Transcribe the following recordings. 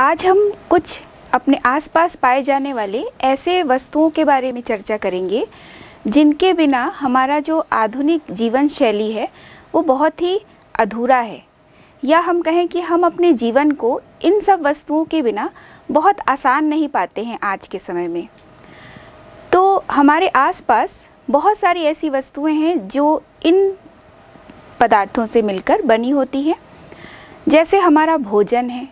आज हम कुछ अपने आसपास पाए जाने वाले ऐसे वस्तुओं के बारे में चर्चा करेंगे जिनके बिना हमारा जो आधुनिक जीवन शैली है वो बहुत ही अधूरा है या हम कहें कि हम अपने जीवन को इन सब वस्तुओं के बिना बहुत आसान नहीं पाते हैं आज के समय में तो हमारे आसपास बहुत सारी ऐसी वस्तुएं हैं जो इन पदार्थों से मिलकर बनी होती हैं जैसे हमारा भोजन है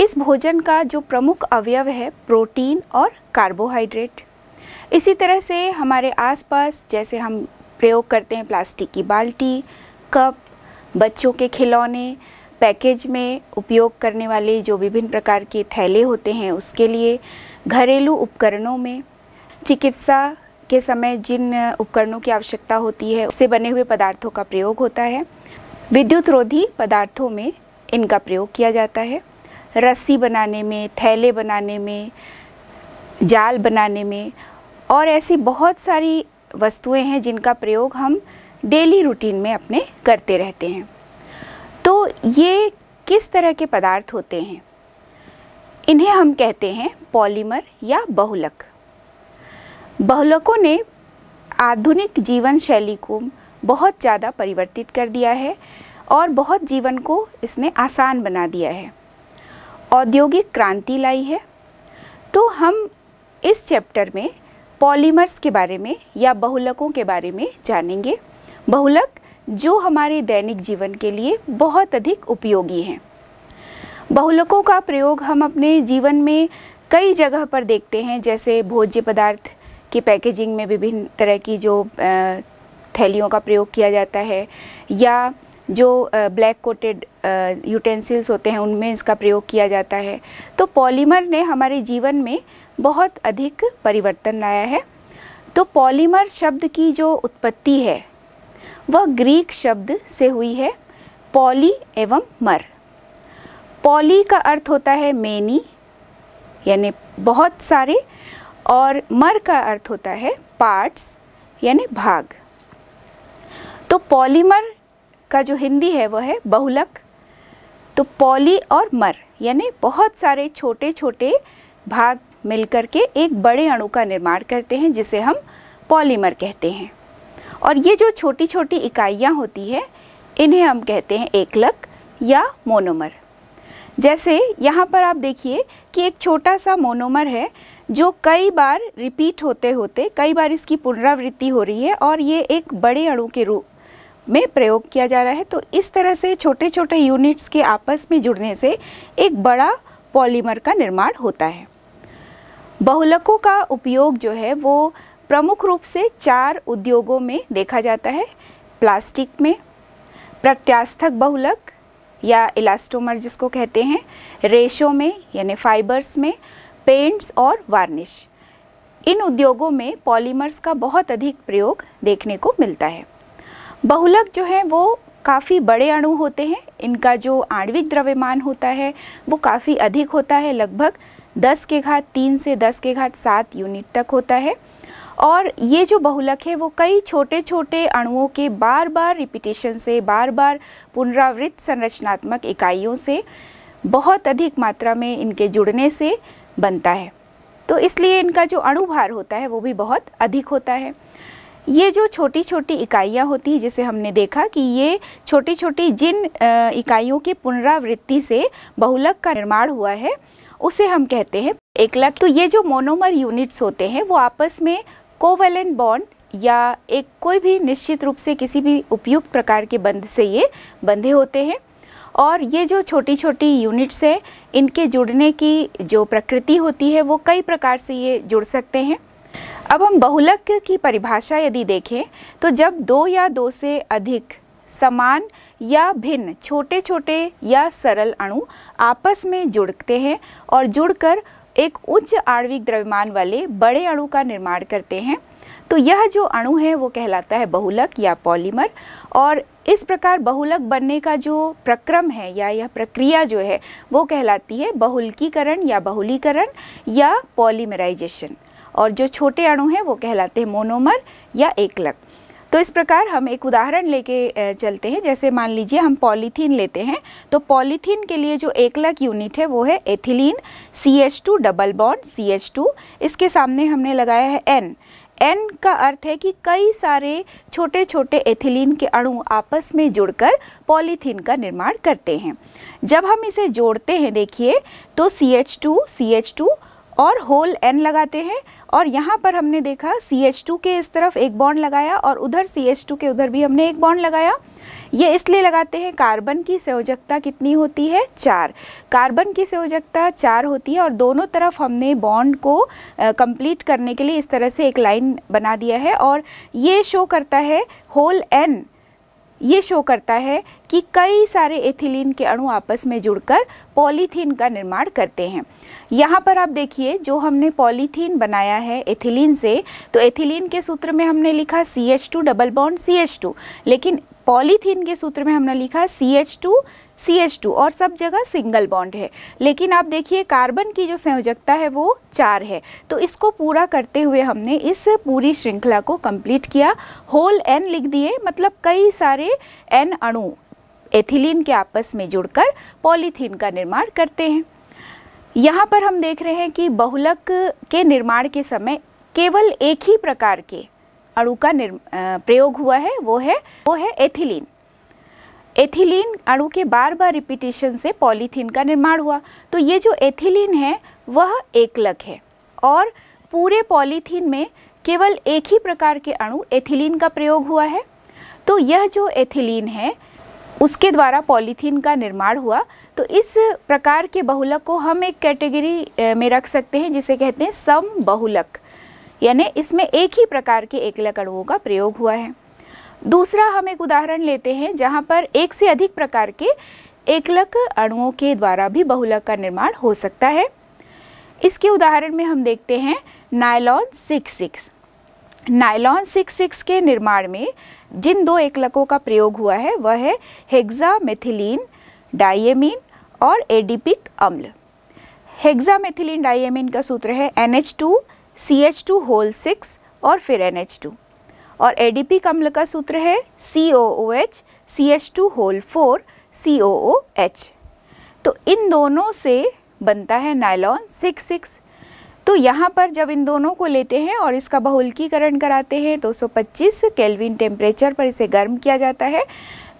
इस भोजन का जो प्रमुख अवयव है प्रोटीन और कार्बोहाइड्रेट इसी तरह से हमारे आसपास जैसे हम प्रयोग करते हैं प्लास्टिक की बाल्टी कप बच्चों के खिलौने पैकेज में उपयोग करने वाले जो विभिन्न प्रकार के थैले होते हैं उसके लिए घरेलू उपकरणों में चिकित्सा के समय जिन उपकरणों की आवश्यकता होती है उससे बने हुए पदार्थों का प्रयोग होता है विद्युत रोधी पदार्थों में इनका प्रयोग किया जाता है रस्सी बनाने में थैले बनाने में जाल बनाने में और ऐसी बहुत सारी वस्तुएं हैं जिनका प्रयोग हम डेली रूटीन में अपने करते रहते हैं तो ये किस तरह के पदार्थ होते हैं इन्हें हम कहते हैं पॉलीमर या बहुलक बहुलकों ने आधुनिक जीवन शैली को बहुत ज़्यादा परिवर्तित कर दिया है और बहुत जीवन को इसने आसान बना दिया है औद्योगिक क्रांति लाई है तो हम इस चैप्टर में पॉलीमर्स के बारे में या बहुलकों के बारे में जानेंगे बहुलक जो हमारे दैनिक जीवन के लिए बहुत अधिक उपयोगी हैं बहुलकों का प्रयोग हम अपने जीवन में कई जगह पर देखते हैं जैसे भोज्य पदार्थ की पैकेजिंग में विभिन्न तरह की जो थैलियों का प्रयोग किया जाता है या जो ब्लैक कोटेड यूटेंसिल्स होते हैं उनमें इसका प्रयोग किया जाता है तो पॉलीमर ने हमारे जीवन में बहुत अधिक परिवर्तन लाया है तो पॉलीमर शब्द की जो उत्पत्ति है वह ग्रीक शब्द से हुई है पॉली एवं मर पॉली का अर्थ होता है मेनी यानी बहुत सारे और मर का अर्थ होता है पार्ट्स यानी भाग तो पॉलीमर का जो हिंदी है वह है बहुलक तो पॉली और मर यानी बहुत सारे छोटे छोटे भाग मिलकर के एक बड़े अणु का निर्माण करते हैं जिसे हम पॉलीमर कहते हैं और ये जो छोटी छोटी इकाइयाँ होती हैं इन्हें हम कहते हैं एकलक या मोनोमर जैसे यहाँ पर आप देखिए कि एक छोटा सा मोनोमर है जो कई बार रिपीट होते होते कई बार इसकी पुनरावृत्ति हो रही है और ये एक बड़े अणु के रूप में प्रयोग किया जा रहा है तो इस तरह से छोटे छोटे यूनिट्स के आपस में जुड़ने से एक बड़ा पॉलीमर का निर्माण होता है बहुलकों का उपयोग जो है वो प्रमुख रूप से चार उद्योगों में देखा जाता है प्लास्टिक में प्रत्यास्थक बहुलक या इलास्टोमर जिसको कहते हैं रेशों में यानी फाइबर्स में पेंट्स और वार्निश इन उद्योगों में पॉलीमर्स का बहुत अधिक प्रयोग देखने को मिलता है बहुलक जो है वो काफ़ी बड़े अणु होते हैं इनका जो आणविक द्रव्यमान होता है वो काफ़ी अधिक होता है लगभग 10 के घात तीन से 10 के घात सात यूनिट तक होता है और ये जो बहुलक है वो कई छोटे छोटे अणुओं के बार बार रिपीटेशन से बार बार पुनरावृत्त संरचनात्मक इकाइयों से बहुत अधिक मात्रा में इनके जुड़ने से बनता है तो इसलिए इनका जो अणु भार होता है वो भी बहुत अधिक होता है ये जो छोटी छोटी इकाइयाँ होती है जिसे हमने देखा कि ये छोटी छोटी जिन इकाइयों की पुनरावृत्ति से बहुलक का निर्माण हुआ है उसे हम कहते हैं एकलक तो ये जो मोनोमर यूनिट्स होते हैं वो आपस में कोवेलेंट बॉन्ड या एक कोई भी निश्चित रूप से किसी भी उपयुक्त प्रकार के बंध से ये बंधे होते हैं और ये जो छोटी छोटी यूनिट्स हैं इनके जुड़ने की जो प्रकृति होती है वो कई प्रकार से ये जुड़ सकते हैं अब हम बहुलक की परिभाषा यदि देखें तो जब दो या दो से अधिक समान या भिन्न छोटे छोटे या सरल अणु आपस में जुड़ते हैं और जुड़कर एक उच्च आणविक द्रव्यमान वाले बड़े अणु का निर्माण करते हैं तो यह जो अणु है वो कहलाता है बहुलक या पॉलीमर और इस प्रकार बहुलक बनने का जो प्रक्रम है या यह प्रक्रिया जो है वो कहलाती है बहुलकीकरण या बहुलीकरण या पॉलीमराइजेशन और जो छोटे अणु हैं वो कहलाते हैं मोनोमर या एकलक तो इस प्रकार हम एक उदाहरण लेके चलते हैं जैसे मान लीजिए हम पॉलीथीन लेते हैं तो पॉलीथीन के लिए जो एक यूनिट है वो है ethylene C H two double bond C H two इसके सामने हमने लगाया है एन एन का अर्थ है कि कई सारे छोटे छोटे एथिलीन के अणु आपस में जुड़कर पॉलीथीन का निर्माण करते हैं जब हम इसे जोड़ते हैं देखिए तो C H two C H two और होल एन लगाते हैं और यहाँ पर हमने देखा सी एच टू के इस तरफ एक बॉन्ड लगाया और उधर सी एच टू के उधर भी हमने एक बॉन्ड लगाया ये इसलिए लगाते हैं कार्बन की संयोजकता कितनी होती है चार कार्बन की संयोजकता चार होती है और दोनों तरफ हमने बॉन्ड को कंप्लीट करने के लिए इस तरह से एक लाइन बना दिया है और ये शो करता है होल एन ये शो करता है कि कई सारे एथिलीन के अणु आपस में जुड़कर पॉलीथीन का निर्माण करते हैं यहाँ पर आप देखिए जो हमने पॉलीथीन बनाया है एथिलीन से तो एथिलीन के सूत्र में हमने लिखा C H two double bond C H two लेकिन पॉलीथीन के सूत्र में हमने लिखा C H two C H two और सब जगह सिंगल बॉन्ड है लेकिन आप देखिए कार्बन की जो संयोजकता है वो चार है तो इसको पूरा करते हुए हमने इस पूरी श्रृंखला को कंप्लीट किया होल एन लिख दिए मतलब कई सारे एन अणु एथिलीन के आपस में जुड़कर पॉलीथीन का निर्माण करते हैं यहाँ पर हम देख रहे हैं कि बहुलक के निर्माण के समय केवल एक ही प्रकार के अणु का प्रयोग हुआ है वो है वो है एथिलीन एथिलीन अणु के बार बार रिपीटेशन से पॉलीथीन का निर्माण हुआ तो ये जो एथिलीन है वह एकलक है और पूरे पॉलीथीन में केवल एक ही प्रकार के अणु एथिलीन का प्रयोग हुआ है तो यह जो एथिलीन है उसके द्वारा पॉलीथीन का निर्माण हुआ तो इस प्रकार के बहुलक को हम एक कैटेगरी में रख सकते हैं जिसे कहते हैं सम बहुलक यानी इसमें एक ही प्रकार के एकलक अणुओं का प्रयोग हुआ है दूसरा हम एक उदाहरण लेते हैं जहाँ पर एक से अधिक प्रकार के एकलक अणुओं के द्वारा भी बहुलक का निर्माण हो सकता है इसके उदाहरण में हम देखते हैं nylon six six nylon six six के निर्माण में जिन दो एकलकों का प्रयोग हुआ है वह है हेक्सामेथिलीन डाइमिन और एडीपिक अम्ल हेक्सामेथिलीन डाइमिन का सूत्र है N H two C H two whole six और फिर एन एच टू और एडीपी कम्ल का सूत्र है C O O H C H two whole four C O O H तो इन दोनों से बनता है नायलॉन सिक्स सिक्स तो यहाँ पर जब इन दोनों को लेते हैं और इसका बहुलकीकरण कराते हैं 225 केल्विन टेम्परेचर पर इसे गर्म किया जाता है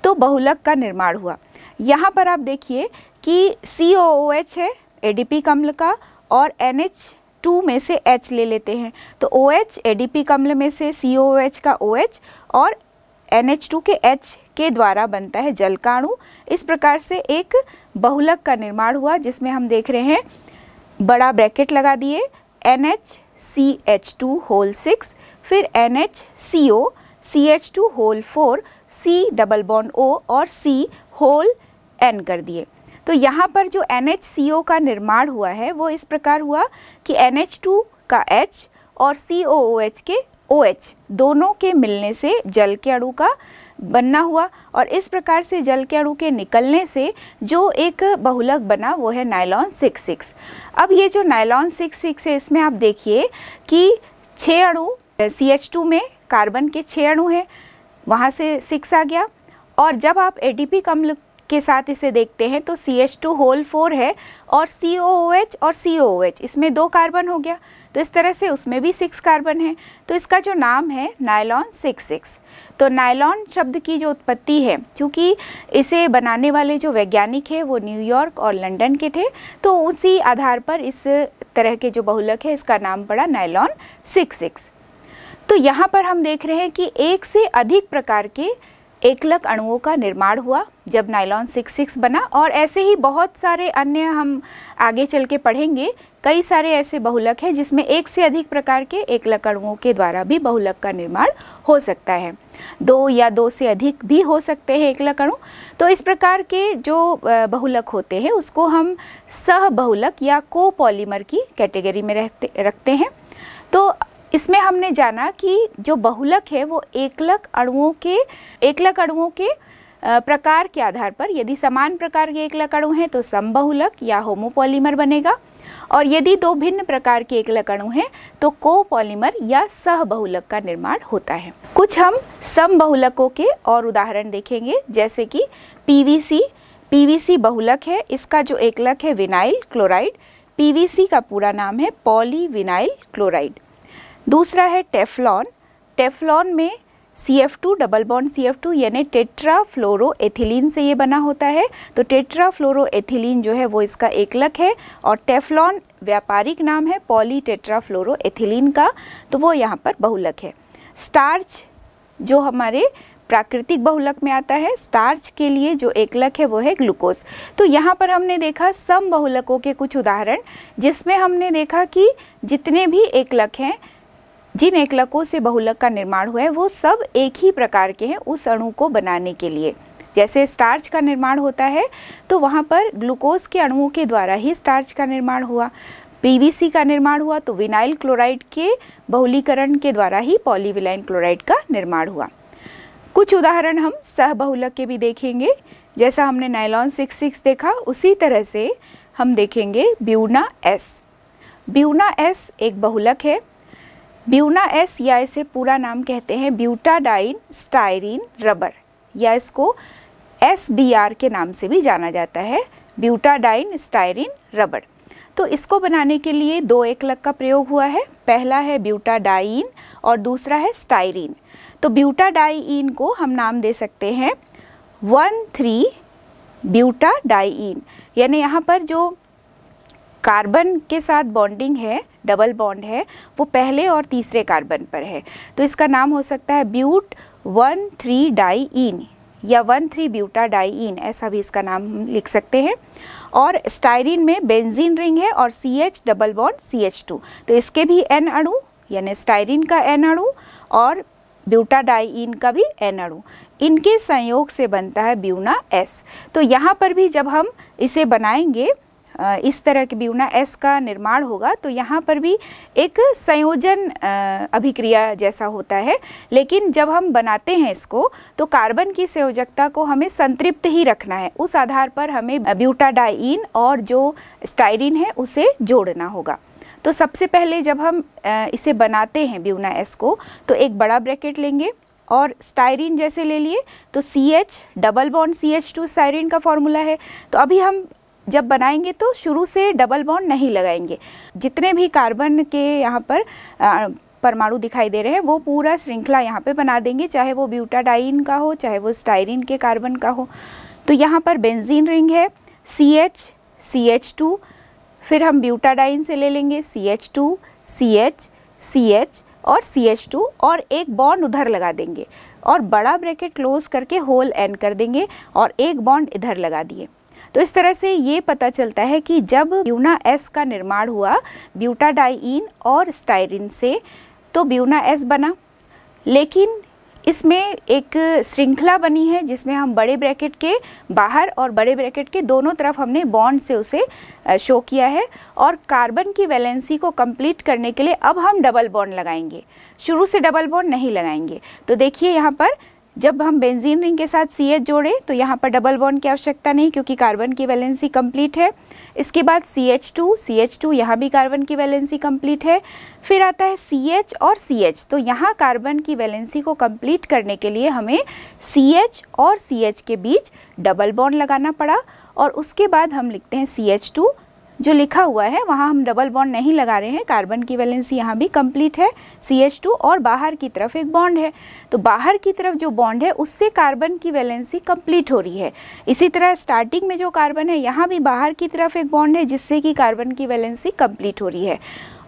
तो बहुलक का निर्माण हुआ यहाँ पर आप देखिए कि सी ओ ओ एच है ए डी पी कम्ल का और एन एच टू में से एच ले लेते हैं तो ओ डी पी कमल में से सी ओ एच का ओ एच और एन एच टू के एच के द्वारा बनता है जल काणु इस प्रकार से एक बहुलक का निर्माण हुआ जिसमें हम देख रहे हैं बड़ा ब्रैकेट लगा दिए N H C H two whole six फिर N H C O C H two whole four C double bond O और सी होल एन कर दिए तो यहाँ पर जो एन एच सी ओ का निर्माण हुआ है वो इस प्रकार हुआ कि NH2 का H और COOH के OH दोनों के मिलने से जल के अणु का बनना हुआ और इस प्रकार से जल के अणु के निकलने से जो एक बहुलक बना वो है नायलॉन सिक्स सिक्स अब ये जो नायलॉन सिक्स सिक्स है इसमें आप देखिए कि छः अणु सी एच टू में कार्बन के छः अणु हैं वहाँ से सिक्स आ गया और जब आप ए डी पी कम के साथ इसे देखते हैं तो C H two whole four है और सी ओ ओ एच और सी ओ ओ एच इसमें दो कार्बन हो गया तो इस तरह से उसमें भी सिक्स कार्बन है तो इसका जो नाम है नायलॉन सिक्स सिक्स तो नायलॉन शब्द की जो उत्पत्ति है क्योंकि इसे बनाने वाले जो वैज्ञानिक है वो न्यूयॉर्क और लंदन के थे तो उसी आधार पर इस तरह के जो बहुलक है इसका नाम पड़ा नायलॉन सिक्स सिक्स तो यहाँ पर हम देख रहे हैं कि एक से अधिक प्रकार के एकलक अणुओं का निर्माण हुआ जब नाइलॉन सिक्स सिक्स बना और ऐसे ही बहुत सारे अन्य हम आगे चल के पढ़ेंगे कई सारे ऐसे बहुलक हैं जिसमें एक से अधिक प्रकार के एकलक अणुओं के द्वारा भी बहुलक का निर्माण हो सकता है दो या दो से अधिक भी हो सकते हैं एकलक अणु तो इस प्रकार के जो बहुलक होते हैं उसको हम सह बहुलक या कोपॉलीमर की कैटेगरी में रहते रखते हैं तो इसमें हमने जाना कि जो बहुलक है वो एकलक अणुओं के एकलक अणुओं के प्रकार के आधार पर यदि समान प्रकार के एकलक अणु हैं तो समबहुलक या होमोपॉलीमर बनेगा और यदि दो भिन्न प्रकार के एकलक अणु हैं तो कोपॉलीमर या सहबहुलक का निर्माण होता है कुछ हम समबहुलकों के और उदाहरण देखेंगे जैसे कि पीवीसी पीवीसी बहुलक है इसका जो एकलक है विनाइल क्लोराइड पीवीसी का पूरा नाम है पॉलीविनाइल क्लोराइड दूसरा है टेफ्लॉन टेफ्लॉन में C F two double bond C F two यानी टेट्रा फ्लोरो एथिलीन से ये बना होता है तो टेट्रा फ्लोरो एथिलीन जो है वो इसका एकलक है और टेफ्लॉन व्यापारिक नाम है पॉली टेट्रा फ्लोरो एथिलीन का तो वो यहाँ पर बहुलक है स्टार्च जो हमारे प्राकृतिक बहुलक में आता है स्टार्च के लिए जो एकलक है वो है ग्लूकोज तो यहाँ पर हमने देखा सम बहुलकों के कुछ उदाहरण जिसमें हमने देखा कि जितने भी एकलक हैं जिन एकलकों से बहुलक का निर्माण हुआ है वो सब एक ही प्रकार के हैं उस अणु को बनाने के लिए जैसे स्टार्च का निर्माण होता है तो वहाँ पर ग्लूकोज के अणुओं के द्वारा ही स्टार्च का निर्माण हुआ पीवीसी का निर्माण हुआ तो विनाइल क्लोराइड के बहुलीकरण के द्वारा ही पॉलीविलाइन क्लोराइड का निर्माण हुआ कुछ उदाहरण हम सह बहुलक के भी देखेंगे जैसा हमने नाइलॉन सिक्स सिक्स देखा उसी तरह से हम देखेंगे ब्यूना एस ब्यूना एस एक बहुलक है ब्यूना एस या इसे पूरा नाम कहते हैं ब्यूटाडाइन स्टाइरिन रबर या इसको एस के नाम से भी जाना जाता है ब्यूटाडाइन स्टाइरिन रबर तो इसको बनाने के लिए दो एक लग का प्रयोग हुआ है पहला है ब्यूटाडाइन और दूसरा है स्टाइरिन तो ब्यूटाडाइन को हम नाम दे सकते हैं वन थ्री ब्यूटाडाइन यानी यहाँ पर जो कार्बन के साथ बॉन्डिंग है डबल बॉन्ड है वो पहले और तीसरे कार्बन पर है तो इसका नाम हो सकता है buta one three diene या one three buta diene ऐसा भी इसका नाम लिख सकते हैं और स्टाइरिन में बेंजीन रिंग है और C H double bond C H two तो इसके भी एन अणु यानी स्टाइरिन का एन अणु और ब्यूटा डाई इन का भी एन अणु इनके संयोग से बनता है ब्यूना एस तो यहाँ पर भी जब हम इसे बनाएंगे इस तरह के ब्यूना एस का निर्माण होगा तो यहाँ पर भी एक संयोजन अभिक्रिया जैसा होता है लेकिन जब हम बनाते हैं इसको तो कार्बन की संयोजकता को हमें संतृप्त ही रखना है उस आधार पर हमें ब्यूटाडाइन और जो स्टाइरिन है उसे जोड़ना होगा तो सबसे पहले जब हम इसे बनाते हैं ब्यूना एस को तो एक बड़ा ब्रैकेट लेंगे और स्टाइरिन जैसे ले लिए तो C H double bond C H two styrene का फॉर्मूला है तो अभी हम जब बनाएंगे तो शुरू से डबल बॉन्ड नहीं लगाएंगे जितने भी कार्बन के यहाँ पर परमाणु दिखाई दे रहे हैं वो पूरा श्रृंखला यहाँ पे बना देंगे चाहे वो ब्यूटाडाइन का हो चाहे वो स्टाइरिन के कार्बन का हो तो यहाँ पर बेंजीन रिंग है C H C H two फिर हम ब्यूटाडाइन से ले लेंगे C H two C H C H और सी एच टू और एक बॉन्ड उधर लगा देंगे और बड़ा ब्रैकेट क्लोज करके होल एन कर देंगे और एक बॉन्ड इधर लगा दिए तो इस तरह से ये पता चलता है कि जब ब्यूना एस का निर्माण हुआ ब्यूटाडाइन और स्टाइरिन से तो ब्यूना एस बना लेकिन इसमें एक श्रृंखला बनी है जिसमें हम बड़े ब्रैकेट के बाहर और बड़े ब्रैकेट के दोनों तरफ हमने बॉन्ड से उसे शो किया है और कार्बन की वैलेंसी को कंप्लीट करने के लिए अब हम डबल बॉन्ड लगाएंगे शुरू से डबल बॉन्ड नहीं लगाएंगे तो देखिए यहाँ पर जब हम बेंजीन रिंग के साथ सी एच जोड़े तो यहाँ पर डबल बॉन्ड की आवश्यकता नहीं क्योंकि कार्बन की वैलेंसी कंप्लीट है इसके बाद C H two C H two यहाँ भी कार्बन की वैलेंसी कंप्लीट है फिर आता है सी एच और सी एच तो यहाँ कार्बन की वैलेंसी को कंप्लीट करने के लिए हमें सी एच और सी एच के बीच डबल बॉन्ड लगाना पड़ा और उसके बाद हम लिखते हैं सी एच टू जो लिखा हुआ है वहाँ हम डबल बॉन्ड नहीं लगा रहे हैं कार्बन की वैलेंसी यहाँ भी कंप्लीट है सी एच टू और बाहर की तरफ एक बॉन्ड है तो बाहर की तरफ जो बॉन्ड है उससे कार्बन की वैलेंसी कंप्लीट हो रही है इसी तरह स्टार्टिंग में जो कार्बन है यहाँ भी बाहर की तरफ एक बॉन्ड है जिससे कि कार्बन की वैलेंसी कम्प्लीट हो रही है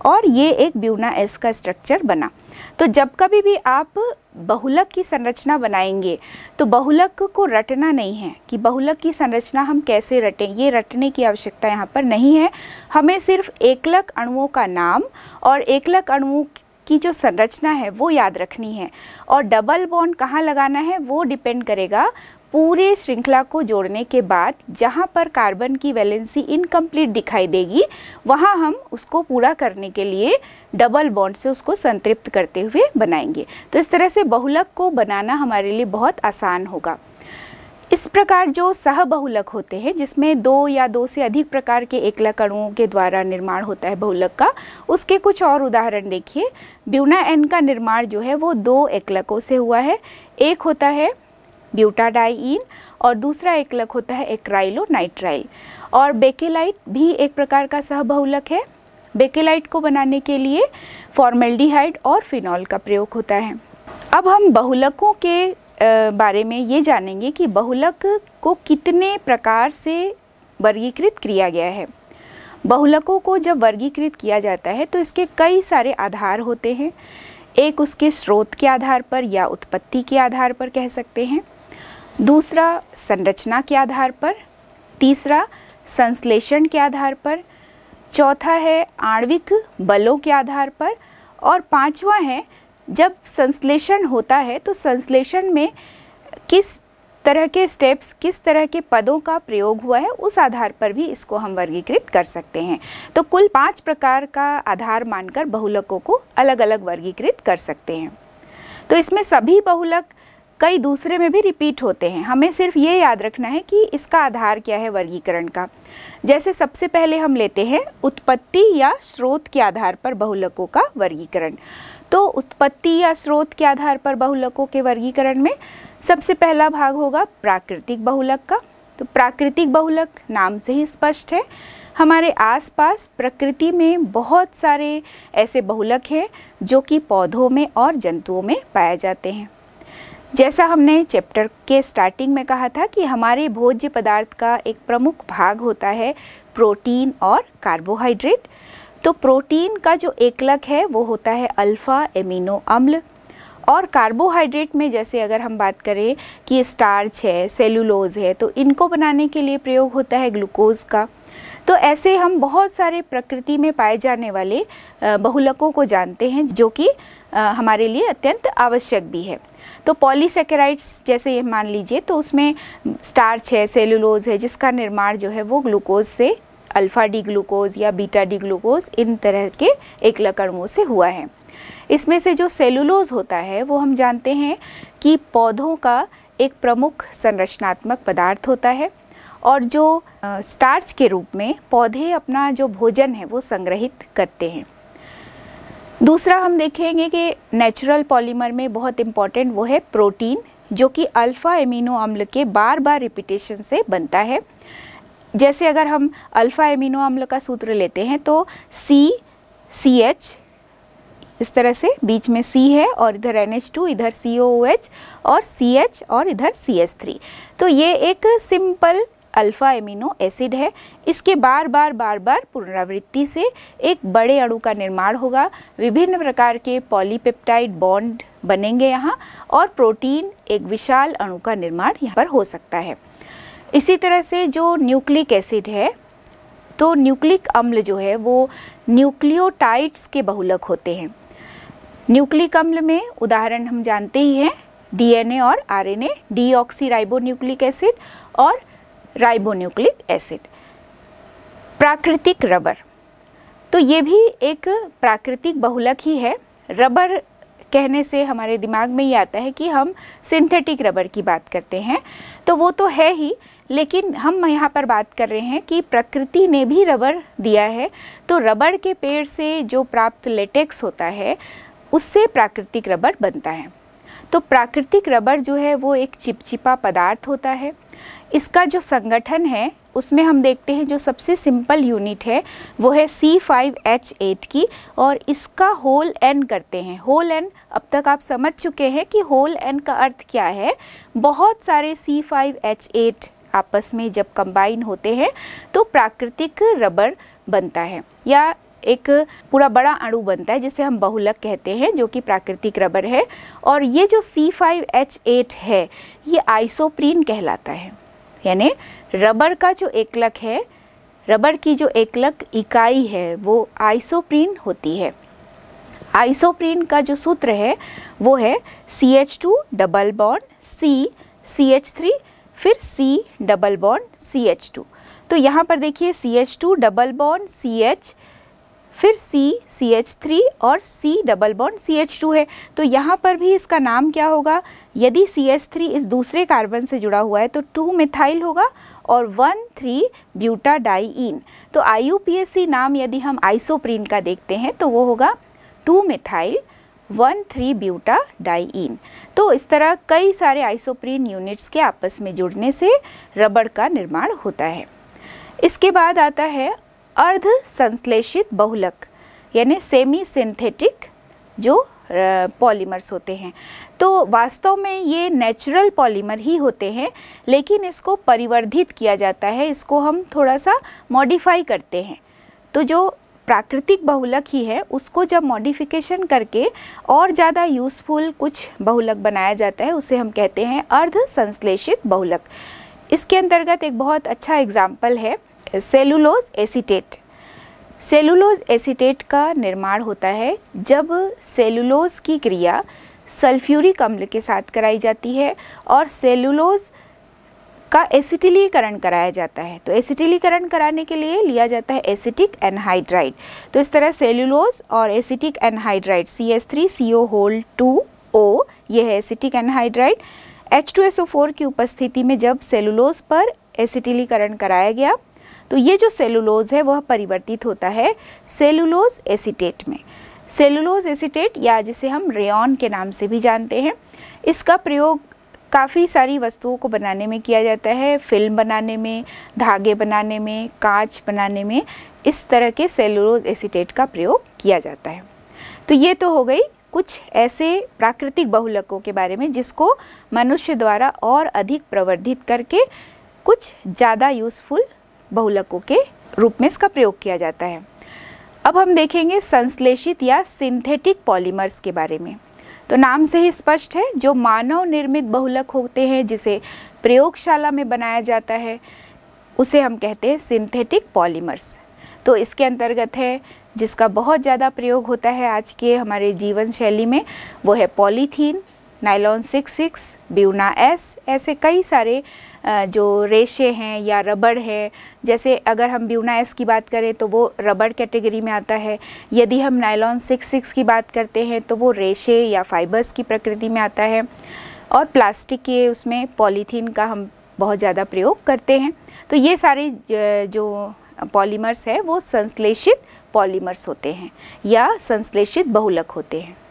और ये एक ब्यूना एस का स्ट्रक्चर बना तो जब कभी भी आप बहुलक की संरचना बनाएंगे तो बहुलक को रटना नहीं है कि बहुलक की संरचना हम कैसे रटें ये रटने की आवश्यकता यहाँ पर नहीं है हमें सिर्फ एकलक अणुओं का नाम और एकलक अणुओं की जो संरचना है वो याद रखनी है और डबल बॉन्ड कहाँ लगाना है वो डिपेंड करेगा पूरे श्रृंखला को जोड़ने के बाद जहाँ पर कार्बन की वैलेंसी इनकम्प्लीट दिखाई देगी वहाँ हम उसको पूरा करने के लिए डबल बॉन्ड से उसको संतृप्त करते हुए बनाएंगे तो इस तरह से बहुलक को बनाना हमारे लिए बहुत आसान होगा इस प्रकार जो सहबहुलक होते हैं जिसमें दो या दो से अधिक प्रकार के एकलक अणुओं के द्वारा निर्माण होता है बहुलक का उसके कुछ और उदाहरण देखिए ब्यूना एन का निर्माण जो है वो दो एकलकों से हुआ है एक होता है ब्यूटाडाइन और दूसरा एकलक होता है एक्राइलो नाइट्राइल और बेकेलाइट भी एक प्रकार का सहबहुलक है बेकेलाइट को बनाने के लिए फॉर्मेल्डिहाइड और फिनॉल का प्रयोग होता है अब हम बहुलकों के बारे में ये जानेंगे कि बहुलक को कितने प्रकार से वर्गीकृत किया गया है बहुलकों को जब वर्गीकृत किया जाता है तो इसके कई सारे आधार होते हैं एक उसके स्रोत के आधार पर या उत्पत्ति के आधार पर कह सकते हैं दूसरा संरचना के आधार पर तीसरा संश्लेषण के आधार पर चौथा है आणविक बलों के आधार पर और पांचवा है जब संश्लेषण होता है तो संश्लेषण में किस तरह के स्टेप्स किस तरह के पदों का प्रयोग हुआ है उस आधार पर भी इसको हम वर्गीकृत कर सकते हैं तो कुल पांच प्रकार का आधार मानकर बहुलकों को अलग अलग वर्गीकृत कर सकते हैं तो इसमें सभी बहुलक कई दूसरे में भी रिपीट होते हैं हमें सिर्फ ये याद रखना है कि इसका आधार क्या है वर्गीकरण का जैसे सबसे पहले हम लेते हैं उत्पत्ति या स्रोत के आधार पर बहुलकों का वर्गीकरण तो उत्पत्ति या स्रोत के आधार पर बहुलकों के वर्गीकरण में सबसे पहला भाग होगा प्राकृतिक बहुलक का तो प्राकृतिक बहुलक नाम से ही स्पष्ट है हमारे आसपास प्रकृति में बहुत सारे ऐसे बहुलक हैं जो कि पौधों में और जंतुओं में पाए जाते हैं जैसा हमने चैप्टर के स्टार्टिंग में कहा था कि हमारे भोज्य पदार्थ का एक प्रमुख भाग होता है प्रोटीन और कार्बोहाइड्रेट तो प्रोटीन का जो एकलक है वो होता है अल्फ़ा एमिनो अम्ल और कार्बोहाइड्रेट में जैसे अगर हम बात करें कि स्टार्च है सेलुलोज़ है तो इनको बनाने के लिए प्रयोग होता है ग्लूकोज़ का तो ऐसे हम बहुत सारे प्रकृति में पाए जाने वाले बहुलकों को जानते हैं जो कि हमारे लिए अत्यंत आवश्यक भी है तो पॉलीसेकेराइड्स जैसे ये मान लीजिए तो उसमें स्टार्च है सेलुलोज है जिसका निर्माण जो है वो ग्लूकोज से अल्फ़ा डी ग्लूकोज या बीटा डी ग्लूकोज इन तरह के एक लकड़ों से हुआ है इसमें से जो सेलुलोज होता है वो हम जानते हैं कि पौधों का एक प्रमुख संरचनात्मक पदार्थ होता है और जो स्टार्च के रूप में पौधे अपना जो भोजन है वो संग्रहित करते हैं दूसरा हम देखेंगे कि नेचुरल पॉलीमर में बहुत इम्पॉर्टेंट वो है प्रोटीन जो कि अल्फ़ा एमिनो अम्ल के बार बार रिपीटेशन से बनता है जैसे अगर हम अल्फ़ा एमिनो अम्ल का सूत्र लेते हैं तो सी सी एच इस तरह से बीच में C है और इधर NH2 इधर COOH और CH और इधर थ्री तो ये एक सिंपल अल्फ़ा एमिनो एसिड है इसके बार बार बार बार पुनरावृत्ति से एक बड़े अणु का निर्माण होगा विभिन्न प्रकार के पॉलीपेप्टाइड बॉन्ड बनेंगे यहाँ और प्रोटीन एक विशाल अणु का निर्माण यहाँ पर हो सकता है इसी तरह से जो न्यूक्लिक एसिड है तो न्यूक्लिक अम्ल जो है वो न्यूक्लियोटाइड्स के बहुलक होते हैं न्यूक्लिक अम्ल में उदाहरण हम जानते ही हैं डीएनए और आरएनए डीऑक्सीराइबो न्यूक्लिक एसिड और राइबोन्यूक्लिक एसिड प्राकृतिक रबर तो ये भी एक प्राकृतिक बहुलक ही है रबर कहने से हमारे दिमाग में ये आता है कि हम सिंथेटिक रबर की बात करते हैं तो वो तो है ही लेकिन हम यहाँ पर बात कर रहे हैं कि प्रकृति ने भी रबर दिया है तो रबर के पेड़ से जो प्राप्त लेटेक्स होता है उससे प्राकृतिक रबर बनता है तो प्राकृतिक रबर जो है वो एक चिपचिपा पदार्थ होता है इसका जो संगठन है उसमें हम देखते हैं जो सबसे सिंपल यूनिट है वो है C5H8 की और इसका होल एन करते हैं होल एन अब तक आप समझ चुके हैं कि होल एन का अर्थ क्या है बहुत सारे C5H8 आपस में जब कंबाइन होते हैं तो प्राकृतिक रबर बनता है या एक पूरा बड़ा अणु बनता है जिसे हम बहुलक कहते हैं जो कि प्राकृतिक रबर है और ये जो C5H8 है ये आइसोप्रीन कहलाता है यानी रबर का जो एकलक है रबर की जो एकलक इकाई है वो आइसोप्रीन होती है आइसोप्रीन का जो सूत्र है वो है C H two double bond C C H three फिर C double bond C H two तो यहाँ पर देखिए C H two double bond C H फिर C सी एच थ्री और C double bond C H two है तो यहाँ पर भी इसका नाम क्या होगा यदि सी एस थ्री इस दूसरे कार्बन से जुड़ा हुआ है तो टू मिथाइल होगा और वन थ्री ब्यूटा डाईन तो आई नाम यदि हम आइसोप्रीन का देखते हैं तो वो होगा two methyl one three butadiene तो इस तरह कई सारे आइसोप्रीन यूनिट्स के आपस में जुड़ने से रबड़ का निर्माण होता है इसके बाद आता है अर्ध संश्लेषित बहुलक यानी सेमी सिंथेटिक जो पॉलीमर्स होते हैं तो वास्तव में ये नेचुरल पॉलीमर ही होते हैं लेकिन इसको परिवर्धित किया जाता है इसको हम थोड़ा सा मॉडिफाई करते हैं तो जो प्राकृतिक बहुलक ही है उसको जब मॉडिफिकेशन करके और ज़्यादा यूज़फुल कुछ बहुलक बनाया जाता है उसे हम कहते हैं अर्ध संश्लेषित बहुलक इसके अंतर्गत एक बहुत अच्छा एग्जाम्पल है सेलुलोज एसीटेट सेलुलोज एसीटेट का निर्माण होता है जब सेलुलोज की क्रिया सल्फ्यूरिक अम्ल के साथ कराई जाती है और सेलुलोज का एसिटिलीकरण कराया जाता है तो एसिटिलीकरण कराने के लिए लिया जाता है एसिटिक एनहाइड्राइड तो इस तरह सेलुलोज और acetic anhydride C S three C O whole two O ये है acetic anhydride H two S O four की उपस्थिति में जब सेलुलोज पर एसिटिलीकरण कराया गया तो ये जो सेलुलोज़ है वह परिवर्तित होता है सेलुलोज़ एसीटेट में सेलुलोज एसीटेट या जिसे हम रेन के नाम से भी जानते हैं इसका प्रयोग काफ़ी सारी वस्तुओं को बनाने में किया जाता है फिल्म बनाने में धागे बनाने में कांच बनाने में इस तरह के सेलुलोज एसीटेट का प्रयोग किया जाता है तो ये तो हो गई कुछ ऐसे प्राकृतिक बहुलकों के बारे में जिसको मनुष्य द्वारा और अधिक प्रवर्धित करके कुछ ज़्यादा यूज़फुल बहुलकों के रूप में इसका प्रयोग किया जाता है अब हम देखेंगे संश्लेषित या सिंथेटिक पॉलीमर्स के बारे में तो नाम से ही स्पष्ट है जो मानव निर्मित बहुलक होते हैं जिसे प्रयोगशाला में बनाया जाता है उसे हम कहते हैं सिंथेटिक पॉलीमर्स तो इसके अंतर्गत है जिसका बहुत ज़्यादा प्रयोग होता है आज के हमारे जीवन शैली में वो है polythene nylon six six buna S ऐसे कई सारे जो रेशे हैं या रबड़ है जैसे अगर हम ब्यूना एस की बात करें तो वो रबड़ कैटेगरी में आता है यदि हम नायलॉन सिक्स सिक्स की बात करते हैं तो वो रेशे या फाइबर्स की प्रकृति में आता है और प्लास्टिक के उसमें पॉलीथीन का हम बहुत ज़्यादा प्रयोग करते हैं तो ये सारे जो पॉलीमर्स है वो संश्लेषित पॉलीमर्स होते हैं या संश्लेषित बहुलक होते हैं